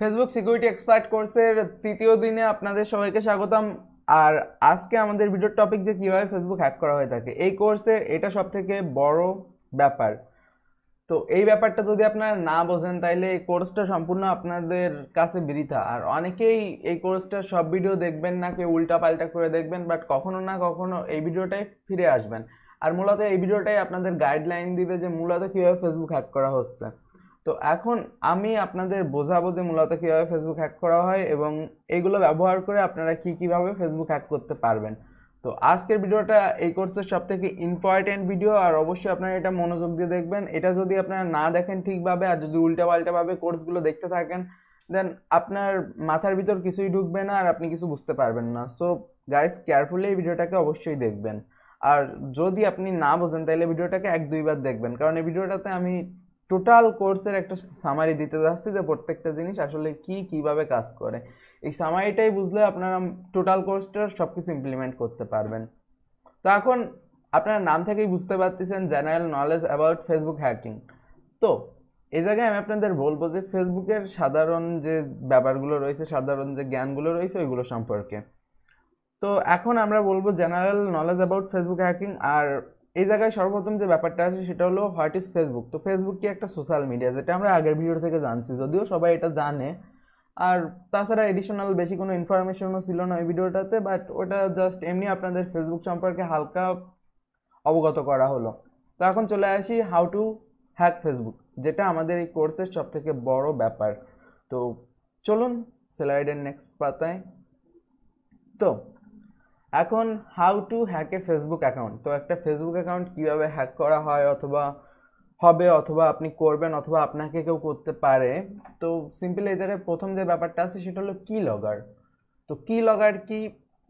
Facebook security expert কোর্সের তৃতীয় দিনে আপনাদের সবাইকে স্বাগতম আর আজকে আমাদের ভিডিওর টপিক যে কীভাবে ফেসবুক হ্যাক করা হয়ে থাকে এই কোর্সে এটা সব থেকে বড় ব্যাপার তো এই ব্যাপারটা যদি আপনারা না বোঝেন তাহলে এই কোর্সটা সম্পূর্ণ আপনাদের কাছে বৃথা আর অনেকেই এই কোর্সটা সব ভিডিও দেখবেন না কেউ উল্টা পাল্টা করে দেখবেন বাট কখনো না কখনো এই ভিডিওটাই ফিরে আসবেন আর মূলত এই ভিডিওটাই আপনাদের গাইডলাইন দিবে যে মূলত কীভাবে ফেসবুক হ্যাক করা হচ্ছে তো এখন আমি আপনাদের বোঝাবো যে মূলত কীভাবে ফেসবুক হ্যাক করা হয় এবং এগুলো ব্যবহার করে আপনারা কী কীভাবে ফেসবুক হ্যাক করতে পারবেন তো আজকের ভিডিওটা এই কোর্সের সব থেকে ইম্পর্টেন্ট ভিডিও আর অবশ্যই আপনারা এটা মনোযোগ দিয়ে দেখবেন এটা যদি আপনারা না দেখেন ঠিকভাবে আর যদি উল্টাপাল্টাভাবে কোর্সগুলো দেখতে থাকেন দেন আপনার মাথার ভিতর কিছুই ঢুকবে না আর আপনি কিছু বুঝতে পারবেন না সো গাইস কেয়ারফুলি এই ভিডিওটাকে অবশ্যই দেখবেন আর যদি আপনি না বোঝেন তাহলে ভিডিওটাকে এক দুইবার দেখবেন কারণ এই ভিডিওটাতে আমি টোটাল কোর্সের একটা সামারি দিতে যাচ্ছি যে প্রত্যেকটা জিনিস আসলে কি কিভাবে কাজ করে এই সামারিটাই বুঝলে আপনারা টোটাল কোর্সটার সব কিছু ইমপ্লিমেন্ট করতে পারবেন তো এখন আপনারা নাম থেকেই বুঝতে পারতেছেন general knowledge about Facebook hacking তো এই জায়গায় আমি আপনাদের বলবো যে ফেসবুকের সাধারণ যে ব্যাপারগুলো রয়েছে সাধারণ যে জ্ঞানগুলো রয়েছে ওইগুলো সম্পর্কে তো এখন আমরা বলবো general knowledge about Facebook hacking আর এই জায়গায় সর্বপ্রথম যে ব্যাপারটা আছে সেটা হলো হোয়াট ইজ ফেসবুক তো ফেসবুক কি একটা সোশ্যাল মিডিয়া যেটা আমরা আগের ভিডিও থেকে জানছি যদিও সবাই এটা জানে আর তাছাড়া এডিশনাল বেশি কোনো ইনফরমেশনও ছিল না ওই ভিডিওটাতে বাট ওটা জাস্ট এমনি আপনাদের ফেসবুক সম্পর্কে হালকা অবগত করা হলো তো এখন চলে আসি হাউ টু হ্যাক ফেসবুক যেটা আমাদের এই কোর্সের সব থেকে বড় ব্যাপার তো চলুন স্লাইডের নেক্সট পাতায় তো এখন how to hack a Facebook account তো একটা ফেসবুক অ্যাকাউন্ট কীভাবে হ্যাক করা হয় অথবা হবে অথবা আপনি করবেন অথবা আপনাকে কেউ করতে পারে তো সিম্পলি এই জায়গায় প্রথম যে ব্যাপারটা আছে সেটা হলো কি লগার তো কি লগার কি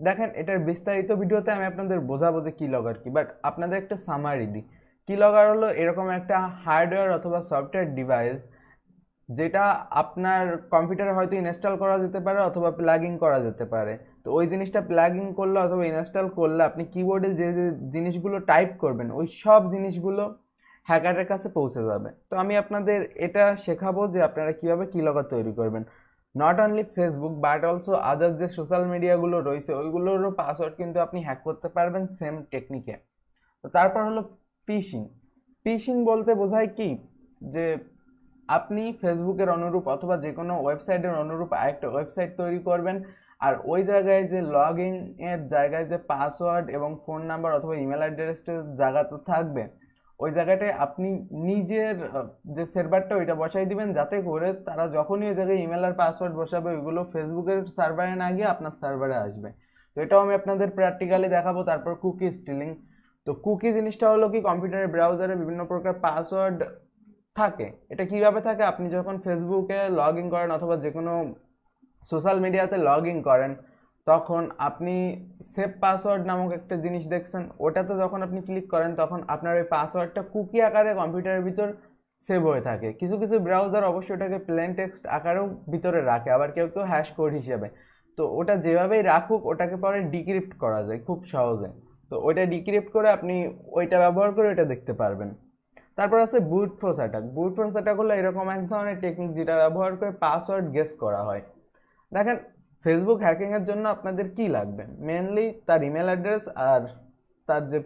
দেখেন এটার বিস্তারিত ভিডিওতে আমি আপনাদের বোঝাবো যে কী লগার কি বাট আপনাদের একটা সামারি দিই কী লগার হলো এরকম একটা হার্ডওয়্যার অথবা সফটওয়্যার ডিভাইস যেটা আপনার কম্পিউটারে হয়তো ইনস্টল করা যেতে পারে অথবা প্লাগিং করা যেতে পারে তো ওই জিনিসটা প্লাগিং করলে অথবা ইনস্টল করলে আপনি কিবোর্ডে যে যে জিনিসগুলো টাইপ করবেন ওই সব জিনিসগুলো হ্যাকারের কাছে পৌঁছে যাবে তো আমি আপনাদের এটা শেখাবো যে আপনারা কীভাবে কিলকার তৈরি করবেন not only Facebook but also other যে সোশ্যাল মিডিয়াগুলো রয়েছে ওইগুলোরও পাসওয়ার্ড কিন্তু আপনি হ্যাক করতে পারবেন সেম টেকনিকে তো তারপর হলো পিসিং পিসিং বলতে বোঝায় কি যে আপনি ফেসবুকের অনুরূপ অথবা যে কোনো ওয়েবসাইটের অনুরূপ আরেকটা ওয়েবসাইট তৈরি করবেন আর ওই জায়গায় যে লগ ইনের জায়গায় যে পাসওয়ার্ড এবং ফোন নাম্বার অথবা ইমেল অ্যাড্রেসটা জায়গা তো থাকবে ওই জায়গাটায় আপনি নিজের যে সার্ভারটা ওইটা বসাই দিবেন যাতে করে তারা যখনই ওই জায়গায় ইমেল আর পাসওয়ার্ড বসাবে ওইগুলো ফেসবুকের সার্ভারে না গিয়ে আপনার সার্ভারে আসবে তো এটাও আমি আপনাদের প্র্যাকটিক্যালি দেখাবো তারপর কুকি স্টিলিং তো কুকি জিনিসটা হলো কি কম্পিউটারের ব্রাউজারে বিভিন্ন প্রকার পাসওয়ার্ড থাকে এটা কিভাবে থাকে আপনি যখন ফেসবুকে লগ ইন করেন অথবা যে কোনো সোশ্যাল মিডিয়াতে লগ ইন করেন তখন আপনি সেভ পাসওয়ার্ড নামক একটা জিনিস দেখছেন ওটাতে যখন আপনি ক্লিক করেন তখন আপনার ওই পাসওয়ার্ডটা কুকি আকারে কম্পিউটারের ভিতর সেভ হয়ে থাকে কিছু কিছু ব্রাউজার অবশ্যই ওটাকে প্লেন টেক্সট আকারেও ভিতরে রাখে আবার কেউ কেউ হ্যাশ কোড হিসেবে তো ওটা যেভাবেই রাখুক ওটাকে পরে ডিক্রিপ্ট করা যায় খুব সহজে তো ওইটা ডিক্রিপ্ট করে আপনি ওইটা ব্যবহার করে ওইটা দেখতে পারবেন তারপর আছে brute force attack brute force attack হলো এরকম এক ধরনের টেকনিক যেটা ব্যবহার করে পাসওয়ার্ড গেস করা হয় দেখেন ফেসবুক হ্যাকিংয়ের জন্য আপনাদের কি লাগবে মেনলি তার ইমেল অ্যাড্রেস আর তার যে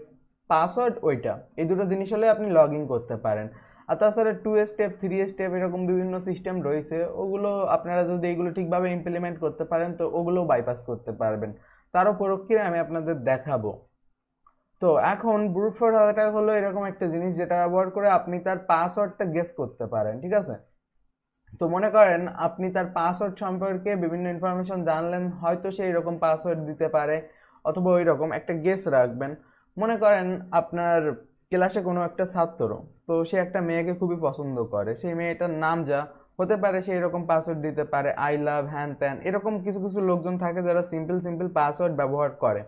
পাসওয়ার্ড ওইটা এই দুটো জিনিস হলে আপনি লগ ইন করতে পারেন আর তাছাড়া টু স্টেপ থ্রি স্টেপ এরকম বিভিন্ন সিস্টেম রয়েছে ওগুলো আপনারা যদি এগুলো ঠিকভাবে ইমপ্লিমেন্ট করতে পারেন তো ওগুলো বাইপাস করতে পারবেন তারও প্রক্রিয়া আমি আপনাদের দেখাবো তো এখন ব্রুট ফোর্স আটাক হলো এরকম একটা জিনিস যেটা ব্যবহার করে আপনি তার পাসওয়ার্ডটা গেস করতে পারেন ঠিক আছে তো মনে করেন আপনি তার পাসওয়ার্ড সম্পর্কে বিভিন্ন ইনফরমেশন জানলেন হয়তো সে এরকম পাসওয়ার্ড দিতে পারে অথবা ওই রকম একটা গেস রাখবেন মনে করেন আপনার ক্লাসে কোনো একটা ছাত্র তো সে একটা মেয়েকে খুবই পছন্দ করে সেই মেয়েটার নাম যা হতে পারে সে এরকম পাসওয়ার্ড দিতে পারে আই লাভ হ্যান ত্যান এরকম কিছু কিছু লোকজন থাকে যারা সিম্পল সিম্পল পাসওয়ার্ড ব্যবহার করে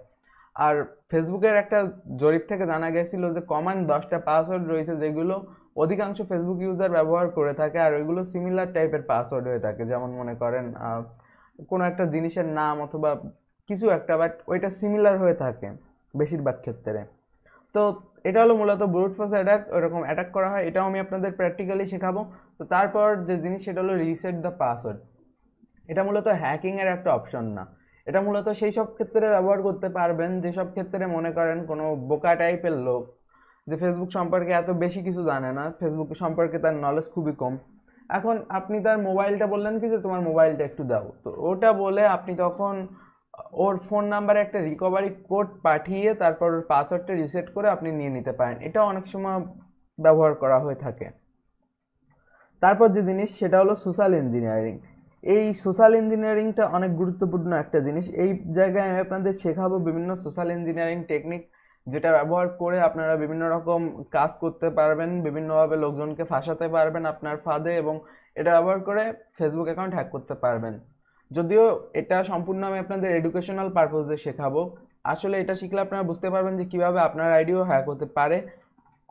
আর ফেসবুকের একটা জরিপ থেকে জানা গেছিল যে কমন দশটা পাসওয়ার্ড রয়েছে যেগুলো অধিকাংশ ফেসবুক ইউজার ব্যবহার করে থাকে আর ওইগুলো সিমিলার টাইপের পাসওয়ার্ড হয়ে থাকে যেমন মনে করেন কোনো একটা জিনিসের নাম অথবা কিছু একটা বাট ওইটা সিমিলার হয়ে থাকে বেশিরভাগ ক্ষেত্রে তো এটা হলো মূলত ব্রুট ফোর্স অ্যাটাক ওরকম অ্যাটাক করা হয় এটাও আমি আপনাদের প্র্যাকটিক্যালি শেখাবো তো তারপর যে জিনিস সেটা হলো রিসেট দ্য পাসওয়ার্ড এটা মূলত হ্যাকিংয়ের একটা অপশন না এটা মূলত সেই সব ক্ষেত্রে ব্যবহার করতে পারবেন যেসব ক্ষেত্রে মনে করেন কোনো বোকা টাইপের লোক যে ফেসবুক সম্পর্কে এত বেশি কিছু জানে না ফেসবুক সম্পর্কে তার নলেজ খুবই কম এখন আপনি তার মোবাইলটা বললেন কি যে তোমার মোবাইলটা একটু দাও তো ওটা বলে আপনি তখন ওর ফোন নাম্বারে একটা রিকভারি কোড পাঠিয়ে তারপর ওর পাসওয়ার্ডটা রিসেট করে আপনি নিয়ে নিতে পারেন এটা অনেক সময় ব্যবহার করা হয়ে থাকে তারপর যে জিনিস সেটা হলো সোশ্যাল ইঞ্জিনিয়ারিং এই সোশ্যাল ইঞ্জিনিয়ারিংটা অনেক গুরুত্বপূর্ণ একটা জিনিস এই জায়গায় আমি আপনাদের শেখাবো বিভিন্ন সোশ্যাল ইঞ্জিনিয়ারিং টেকনিক যেটা ব্যবহার করে আপনারা বিভিন্ন রকম কাজ করতে পারবেন বিভিন্নভাবে লোকজনকে ফাঁসাতে পারবেন আপনার ফাঁদে এবং এটা ব্যবহার করে ফেসবুক অ্যাকাউন্ট হ্যাক করতে পারবেন যদিও এটা সম্পূর্ণ আমি আপনাদের এডুকেশনাল পারপোজে শেখাবো আসলে এটা শিখলে আপনারা বুঝতে পারবেন যে কীভাবে আপনার আইডিও হ্যাক হতে পারে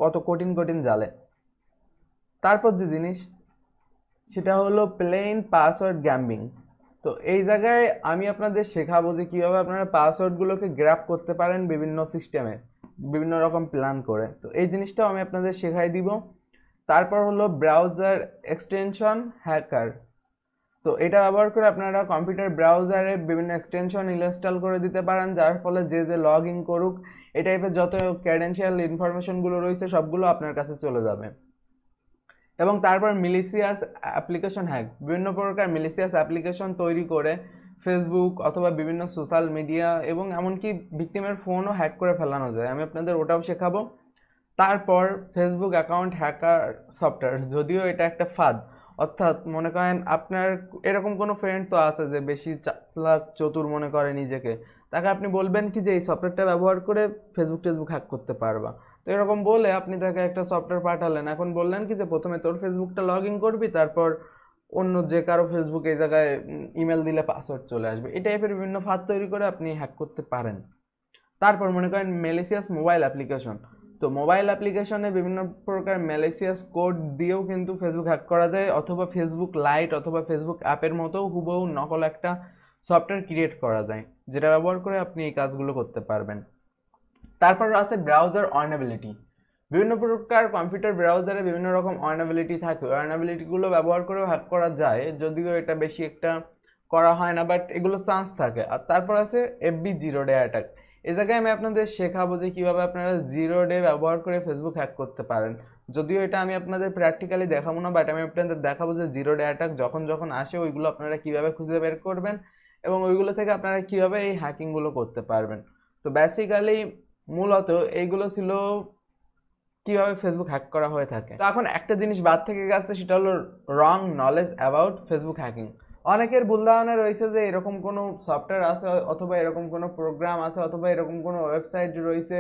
কত কঠিন কঠিন জালে তারপর যে জিনিস সেটা হলো প্লেন পাসওয়ার্ড গ্যাম্বিং তো এই জায়গায় আমি আপনাদের শেখাবো যে কীভাবে আপনারা পাসওয়ার্ডগুলোকে গ্র্যাপ করতে পারেন বিভিন্ন সিস্টেমে বিভিন্ন রকম প্ল্যান করে তো এই জিনিসটাও আমি আপনাদের শেখাই দিব তারপর হলো ব্রাউজার এক্সটেনশন হ্যাকার তো এটা ব্যবহার করে আপনারা কম্পিউটার ব্রাউজারে বিভিন্ন এক্সটেনশন ইনস্টল করে দিতে পারেন যার ফলে যে যে লগ ইন করুক এই টাইপের যত ক্যাডেন্সিয়াল ইনফরমেশনগুলো রয়েছে সবগুলো আপনার কাছে চলে যাবে এবং তারপর মিলিসিয়াস অ্যাপ্লিকেশন হ্যাক বিভিন্ন প্রকার মিলিসিয়াস অ্যাপ্লিকেশন তৈরি করে ফেসবুক অথবা বিভিন্ন সোশ্যাল মিডিয়া এবং এমনকি ভিকটিমের ফোনও হ্যাক করে ফেলানো যায় আমি আপনাদের ওটাও শেখাবো তারপর ফেসবুক অ্যাকাউন্ট হ্যাকার সফটওয়্যার যদিও এটা একটা ফাঁদ অর্থাৎ মনে করেন আপনার এরকম কোনো ফ্রেন্ড তো আছে যে বেশি চালাক চতুর মনে করে নিজেকে তাকে আপনি বলবেন কি যে এই সফটওয়্যারটা ব্যবহার করে ফেসবুক টেসবুক হ্যাক করতে পারবা তো এরকম বলে আপনি তাকে একটা সফটওয়্যার পাঠালেন এখন বললেন কি যে প্রথমে তোর ফেসবুকটা লগ ইন করবি তারপর অন্য যে কারো ফেসবুক এই জায়গায় ইমেল দিলে পাসওয়ার্ড চলে আসবে এই টাইপের বিভিন্ন ফাঁদ তৈরি করে আপনি হ্যাক করতে পারেন তারপর মনে করেন মেলেসিয়াস মোবাইল অ্যাপ্লিকেশন তো মোবাইল অ্যাপ্লিকেশনে বিভিন্ন প্রকার মেলেসিয়াস কোড দিয়েও কিন্তু ফেসবুক হ্যাক করা যায় অথবা ফেসবুক লাইট অথবা ফেসবুক অ্যাপের মতো হুবহু নকল একটা সফটওয়্যার ক্রিয়েট করা যায় যেটা ব্যবহার করে আপনি এই কাজগুলো করতে পারবেন তারপর আছে ব্রাউজার অর্নেবিলিটি বিভিন্ন প্রকার কম্পিউটার ব্রাউজারে বিভিন্ন রকম অর্নেবিলিটি থাকে অর্নেবিলিটিগুলো ব্যবহার করেও হ্যাক করা যায় যদিও এটা বেশি একটা করা হয় না বাট এগুলো চান্স থাকে আর তারপর আছে এফবি জিরো ডে অ্যাটাক এ জায়গায় আমি আপনাদের শেখাবো যে কীভাবে আপনারা জিরো ডে ব্যবহার করে ফেসবুক হ্যাক করতে পারেন যদিও এটা আমি আপনাদের প্র্যাকটিক্যালি দেখাবো না বাট আমি আপনাদের দেখাবো যে জিরো ডে অ্যাটাক যখন যখন আসে ওইগুলো আপনারা কীভাবে খুঁজে বের করবেন এবং ওইগুলো থেকে আপনারা কীভাবে এই হ্যাকিংগুলো করতে পারবেন তো বেসিক্যালি মূলত এইগুলো ছিল কিভাবে ফেসবুক হ্যাক করা হয়ে থাকে তো এখন একটা জিনিস বাদ থেকে গেছে সেটা হলো wrong knowledge about Facebook hacking অনেকের ভুল ধারণা রয়েছে যে এরকম কোনো সফটওয়্যার আছে অথবা এরকম কোনো প্রোগ্রাম আছে অথবা এরকম কোনো ওয়েবসাইট রয়েছে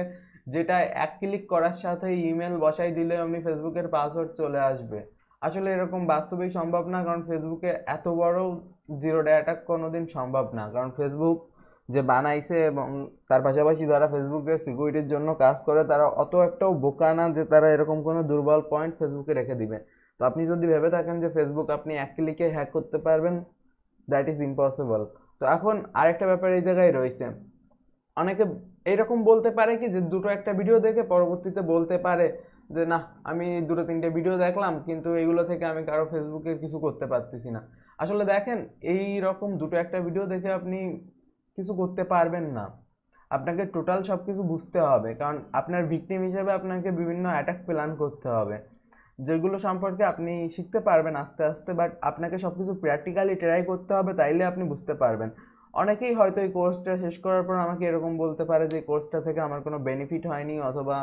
যেটা এক ক্লিক করার সাথে ইমেল বসাই দিলে আপনি ফেসবুকের পাসওয়ার্ড চলে আসবে আসলে এরকম বাস্তবেই সম্ভব না কারণ ফেসবুকে এত বড় জিরো ডে অ্যাটাক কোনো দিন সম্ভব না কারণ ফেসবুক যে বানাইছে এবং তার পাশাপাশি যারা ফেসবুকে সিকিউরিটির জন্য কাজ করে তারা অত একটাও বোকা না যে তারা এরকম কোনো দুর্বল পয়েন্ট ফেসবুকে রেখে দিবে তো আপনি যদি ভেবে থাকেন যে ফেসবুক আপনি এক ক্লিকে হ্যাক করতে পারবেন দ্যাট ইজ ইম্পসিবল তো এখন আরেকটা ব্যাপার এই জায়গায় রয়েছে অনেকে এরকম বলতে পারে কি যে দুটো একটা ভিডিও দেখে পরবর্তীতে বলতে পারে যে না আমি দুটো তিনটে ভিডিও দেখলাম কিন্তু এগুলো থেকে আমি কারো ফেসবুকে কিছু করতে পারতেছি না আসলে দেখেন এই রকম দুটো একটা ভিডিও দেখে আপনি কিছু করতে পারবেন না আপনাকে টোটাল সব কিছু বুঝতে হবে কারণ আপনার ভিকটিম হিসেবে আপনাকে বিভিন্ন অ্যাটাক প্ল্যান করতে হবে যেগুলো সম্পর্কে আপনি শিখতে পারবেন আস্তে আস্তে বাট আপনাকে সব কিছু প্র্যাকটিক্যালি ট্রাই করতে হবে তাইলে আপনি বুঝতে পারবেন অনেকেই হয়তো এই কোর্সটা শেষ করার পর আমাকে এরকম বলতে পারে যে কোর্সটা থেকে আমার কোনো বেনিফিট হয়নি অথবা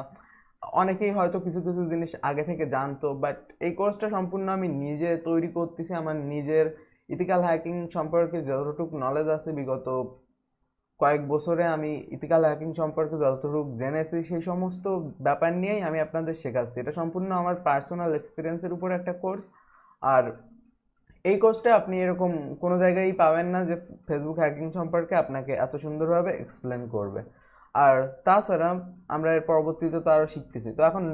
অনেকেই হয়তো কিছু কিছু জিনিস আগে থেকে জানতো বাট এই কোর্সটা সম্পূর্ণ আমি নিজে তৈরি করতেছি আমার নিজের ইথিক্যাল হ্যাকিং সম্পর্কে যতটুকু নলেজ আছে বিগত কয়েক বছরে আমি ইতিকাল হ্যাকিং সম্পর্কে যতটুকু জেনেছি সেই সমস্ত ব্যাপার নিয়েই আমি আপনাদের শেখাচ্ছি এটা সম্পূর্ণ আমার পার্সোনাল এক্সপিরিয়েন্সের উপর একটা কোর্স আর এই কোর্সটা আপনি এরকম কোনো জায়গায়ই পাবেন না যে ফেসবুক হ্যাকিং সম্পর্কে আপনাকে এত সুন্দরভাবে এক্সপ্লেন করবে আর তাছাড়া আমরা এর পরবর্তীতে তো আরও শিখতেছি তো এখন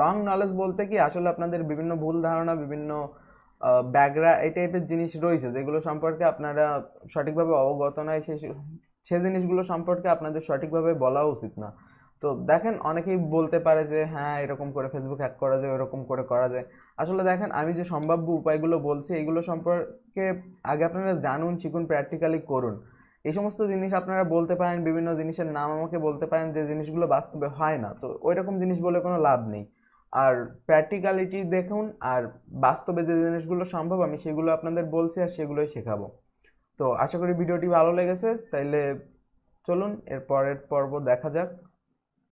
রং নলেজ বলতে কি আসলে আপনাদের বিভিন্ন ভুল ধারণা বিভিন্ন ব্যাগরা এই টাইপের জিনিস রয়েছে যেগুলো সম্পর্কে আপনারা সঠিকভাবে অবগত নয় সেই সে জিনিসগুলো সম্পর্কে আপনাদের সঠিকভাবে বলা উচিত না তো দেখেন অনেকেই বলতে পারে যে হ্যাঁ এরকম করে ফেসবুক হ্যাক করা যায় ওরকম করে করা যায় আসলে দেখেন আমি যে সম্ভাব্য উপায়গুলো বলছি এগুলো সম্পর্কে আগে আপনারা জানুন শিখুন প্র্যাকটিক্যালি করুন এই সমস্ত জিনিস আপনারা বলতে পারেন বিভিন্ন জিনিসের নাম আমাকে বলতে পারেন যে জিনিসগুলো বাস্তবে হয় না তো ওই রকম জিনিস বলে কোনো লাভ নেই আর প্র্যাকটিক্যালিটি দেখুন আর বাস্তবে যে জিনিসগুলো সম্ভব আমি সেগুলো আপনাদের বলছি আর সেগুলোই শেখাবো তো আশা করি ভিডিওটি ভালো লেগেছে তাইলে চলুন এর পরের পর্ব দেখা যাক